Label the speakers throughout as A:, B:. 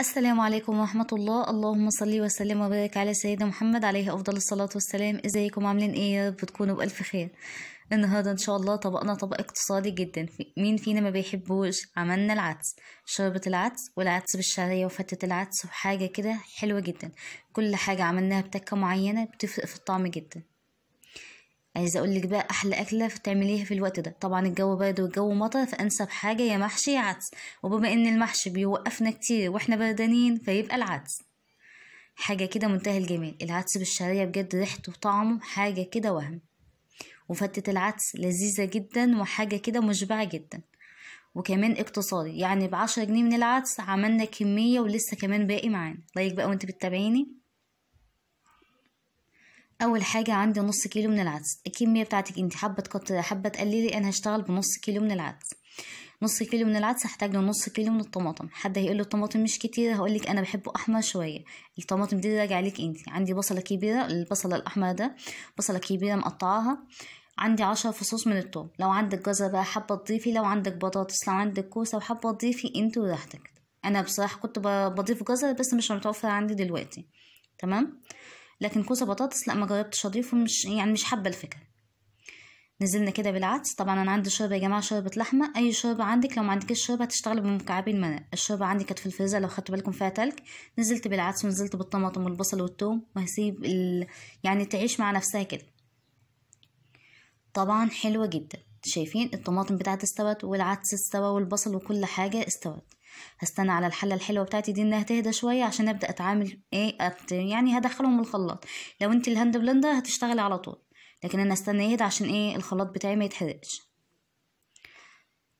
A: السلام عليكم ورحمة الله اللهم صل وسلم وبارك على سيدنا محمد عليه أفضل الصلاة والسلام ازيكم عاملين ايه يا رب تكونوا بألف خير النهاردة ان شاء الله طبقنا طبق اقتصادي جدا مين فينا ما بيحبوش عملنا العدس شربة العدس والعدس بالشعرية وفتة العدس وحاجة كده حلوة جدا كل حاجة عملناها بتكة معينة بتفرق في الطعم جدا عايزه اقول لك بقى احلى اكله تعمليها في الوقت ده طبعا الجو بارد والجو مطر فانسب حاجه يا محشي يا عدس وبما ان المحشي بيوقفنا كتير واحنا بردانين فيبقى العدس حاجه كده منتهى الجمال العدس بالشعريه بجد ريحته وطعمه حاجه كده وهم وفتة العدس لذيذة جدا وحاجة كده مشبعة جدا وكمان اقتصادي يعني بعشرة جنيه من العدس عملنا كمية ولسه كمان باقي معانا لايك بقى وانت بتتابعيني اول حاجه عندي نص كيلو من العدس الكميه بتاعتك انت حابه تقطعي حابه تقللي انا هشتغل بنص كيلو من العدس نص كيلو من العدس هحتاج له نص كيلو من الطماطم حد هيقول له الطماطم مش كتير هقولك انا بحبه احمر شويه الطماطم دي راجع عليك انت عندي بصله كبيره البصله الاحمر ده بصله كبيره مقطعاها عندي عشر فصوص من الثوم لو عندك جزر بقى حابه تضيفي لو عندك بطاطس لو عندك كوسه وحابه تضيفي انت وراحتك انا بصراحه كنت بضيف جزر بس مش متوفر عندي دلوقتي تمام لكن كوسه بطاطس لا ما جربتش اضيفه مش يعني مش حابه الفكره نزلنا كده بالعدس طبعا انا عندي شوربه يا جماعه شوربه لحمه اي شوربه عندك لو ما عندكش شوربه هتشتغلي بمكعبين مرق الشوربه عندي كانت في الفريزر لو خدتوا بالكم فيها تلج نزلت بالعدس ونزلت بالطماطم والبصل والثوم وهسيب ال... يعني تعيش مع نفسها كده طبعا حلوه جدا شايفين الطماطم بتاعت استوت والعدس استوى والبصل وكل حاجه استوت هستنى على الحله الحلوه بتاعتي دي انها تهدى شويه عشان ابدا اتعامل ايه أت... يعني هدخلهم الخلاط لو انت الهاند بلندر هتشتغلي على طول لكن انا استنى يهدى عشان ايه الخلاط بتاعي ما يتحرقش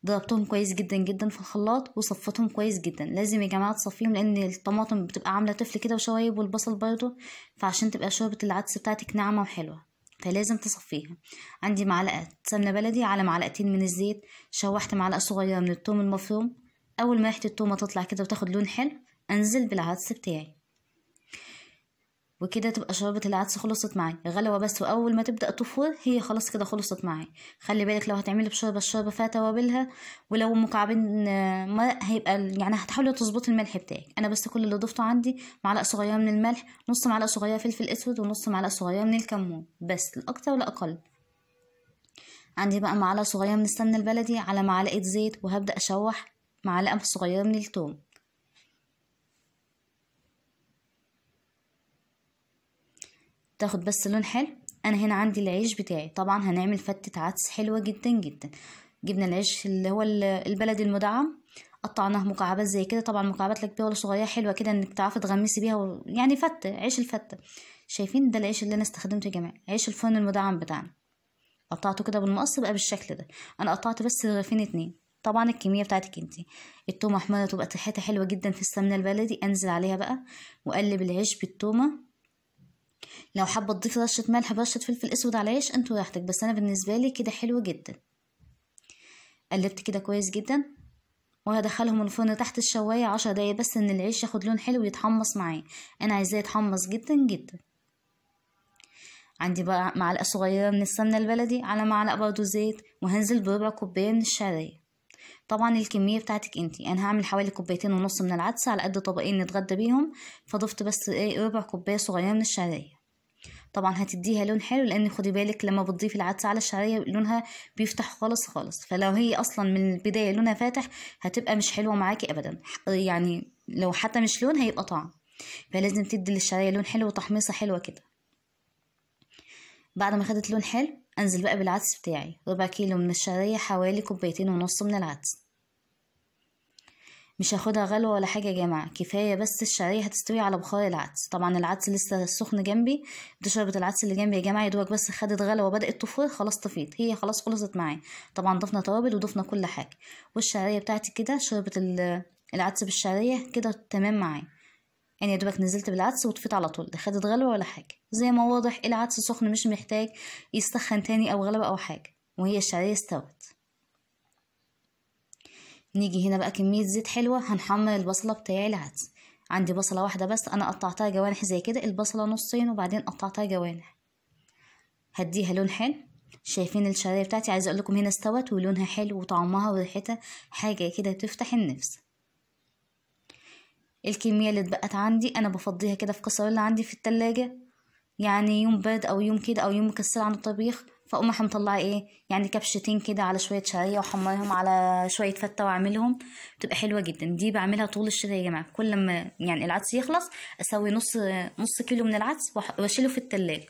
A: ضربتهم كويس جدا جدا في الخلاط وصفتهم كويس جدا لازم يا جماعه تصفيهم لان الطماطم بتبقى عامله طفل كده وشوايب والبصل برضه فعشان تبقى شوربه العدس بتاعتك ناعمه وحلوه فلازم تصفيها عندي معلقه سمنه بلدي على معلقتين من الزيت شوحت معلقه صغيره من الثوم المفروم أول ما ريحة التومة تطلع كده وتاخد لون حلو أنزل بالعدس بتاعي وكده تبقى شوربة العدس خلصت معايا غلوة بس وأول ما تبدأ تفور هي خلاص كده خلصت معايا خلي بالك لو هتعملي بشوربة الشوربة فيها توابلها ولو مكعبين آه، مرق هيبقى يعني هتحاولي تظبطي الملح بتاعك أنا بس كل اللي ضفته عندي معلقة صغيرة من الملح نص معلقة صغيرة فلفل أسود ونص معلقة صغيرة من الكمون بس لا أكتر ولا أقل عندي بقى معلقة صغيرة من السمنة البلدي على معلقة زيت وهبدأ أشوح معلقة صغيرة من التوم تاخد بس لون حلو انا هنا عندي العيش بتاعي طبعا هنعمل فتة عدس حلوة جدا جدا جبنا العيش اللي هو البلدي المدعم قطعناه مكعبات زي كده طبعا مكعبات لا كبيره ولا صغيره حلوه كده انك تعرفي تغمسي بيها و... يعني فته عيش الفته شايفين ده العيش اللي انا استخدمته يا جماعه عيش الفرن المدعم بتاعنا قطعته كده بالمقص بقى بالشكل ده انا قطعت بس رغيفين اتنين طبعا الكميه بتاعتك انت التومه حمرا تبقى ريحتها حلوه جدا في السمنه البلدي انزل عليها بقى واقلب العيش بالتومه لو حابه تضيف رشه ملح برشه فلفل اسود على العيش انتوا راحتك بس انا بالنسبه لي كده حلو جدا قلبت كده كويس جدا وهدخلهم الفرن تحت الشوايه عشر دقايق بس ان العيش ياخد لون حلو ويتحمص معايا انا عايزاه يتحمص جدا جدا عندي بقى معلقه صغيره من السمنه البلدي على معلقه برضو زيت وهنزل بربع كوبايه من الشعريه طبعا الكمية بتاعتك انتي انا يعني هعمل حوالي كوبايتين ونص من العدس على قد طبقين نتغدى بيهم فضفت بس ايه ربع كوباية صغيرة من الشعرية طبعا هتديها لون حلو لان خدي بالك لما بتضيفي العدس على الشعرية لونها بيفتح خالص خالص فلو هي اصلا من البداية لونها فاتح هتبقى مش حلوة معاكي ابدا يعني لو حتى مش لون هيبقى طعم فلازم تدي للشعرية لون حلو وتحميصة حلوة كده بعد ما خدت لون حلو انزل بقى بالعدس بتاعي ربع كيلو من الشعريه حوالي كوبايتين ونص من العدس مش هاخدها غلوة ولا حاجة يا جماعة كفاية بس الشعرية هتستوي على بخار العدس طبعا العدس لسه سخن جنبي بتشربت العدس اللي جنبي يا جماعة يدوبك بس خدت غلوة وبدات تفور خلاص طفيت هي خلاص خلصت معايا طبعا ضفنا توابل وضفنا كل حاجة والشعرية بتاعتي كده شربت العدس بالشعرية كده تمام معايا يعني يا دوبك نزلت بالعدس وطفيت على طول لا خدت غلوه ولا حاجه زي ما واضح العدس سخن مش محتاج يسخن تاني او غلوه او حاجه وهي الشعريه استوت نيجي هنا بقى كميه زيت حلوه هنحمر البصله بتاعي العدس عندي بصله واحده بس انا قطعتها جوانح زي كده البصله نصين وبعدين قطعتها جوانح هديها لون حلو شايفين الشعريه بتاعتي عايزه اقول لكم هنا استوت ولونها حلو وطعمها وريحتها حاجه كده تفتح النفس الكمية اللي اتبقت عندي أنا بفضيها كده في كسرولة عندي في التلاجة يعني يوم برد أو يوم كده أو يوم مكسر عن الطبيخ فأقوم رايحة مطلعة إيه يعني كبشتين كده على شوية شعرية وأحمرهم على شوية فتة وأعملهم بتبقى حلوة جدا دي بعملها طول الشتا يا جماعة كل ما يعني العدس يخلص أسوي نص نص كيلو من العدس وأشيله في التلاجة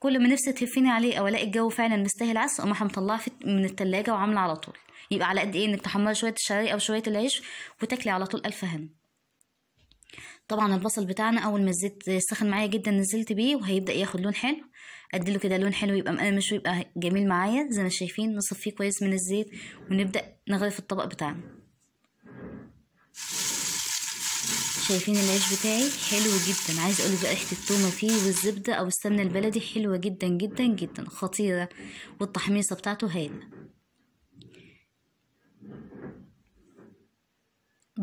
A: كل ما نفسي تهفيني عليه او الاقي الجو فعلا مستاهل عدس اقوم مطلعه من التلاجة وعامله على طول يبقى على قد ايه انك تحمري شويه الشعريه او شويه العيش وتاكلي على طول الف هنا طبعا البصل بتاعنا اول ما الزيت سخن معايا جدا نزلت بيه وهيبدا ياخد لون حلو اديله كده لون حلو يبقى مقرمش ويبقى جميل معايا زي ما شايفين نصفيه كويس من الزيت ونبدا نغلف الطبق بتاعنا شايفين العيش بتاعي حلو جدا عايز اقول بقى ريحه التومه فيه والزبده او السمنه البلدي حلوه جدا جدا جدا خطيره والتحميصه بتاعته هايله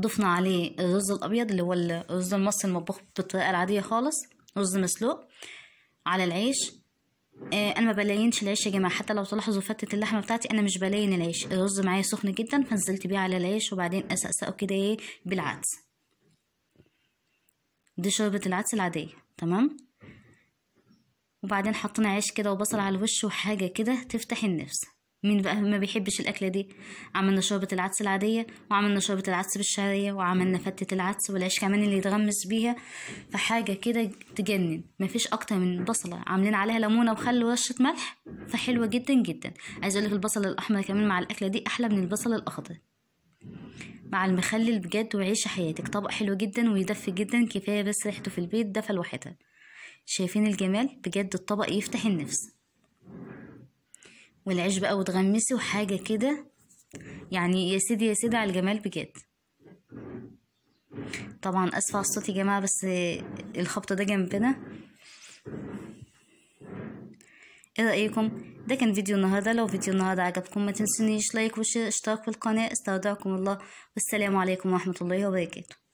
A: ضفنا عليه الرز الابيض اللي هو الرز المصري المطبوخ بالطريقه العاديه خالص رز مسلوق على العيش آه انا ما بلينش العيش يا جماعه حتى لو تلاحظوا فتت اللحمه بتاعتي انا مش بلين العيش الرز معايا سخن جدا فنزلت بيه على العيش وبعدين اسقسقه كده ايه بالعدس دي شوربه العدس العاديه تمام وبعدين حطينا عيش كده وبصل على الوش وحاجه كده تفتح النفس مين بقى ما بيحبش الأكلة دي عملنا شوربة العدس العادية وعملنا شوربة العدس بالشعرية وعملنا فتة العدس والعيش كمان اللي يتغمس بيها فحاجة كده تجنن مفيش أكتر من بصلة عاملين عليها ليمونة وخل ورشة ملح فحلوة جدا جدا عايز أقولك البصل الأحمر كمان مع الأكلة دي أحلى من البصل الأخضر مع المخلل بجد وعيش حياتك طبق حلو جدا ويدفي جدا كفاية بس ريحته في البيت دفى لوحدها شايفين الجمال بجد الطبق يفتح النفس والعيش بقى وتغمسي وحاجة كده يعني يا سيدي يا سيدي على الجمال بجد طبعا اسفة على الصوت يا جماعة بس الخبطة ده جنبنا ايه رأيكم ده كان فيديو النهاردة لو فيديو النهاردة عجبكم ما تنسونيش لايك واشتراك في القناة استودعكم الله والسلام عليكم ورحمة الله وبركاته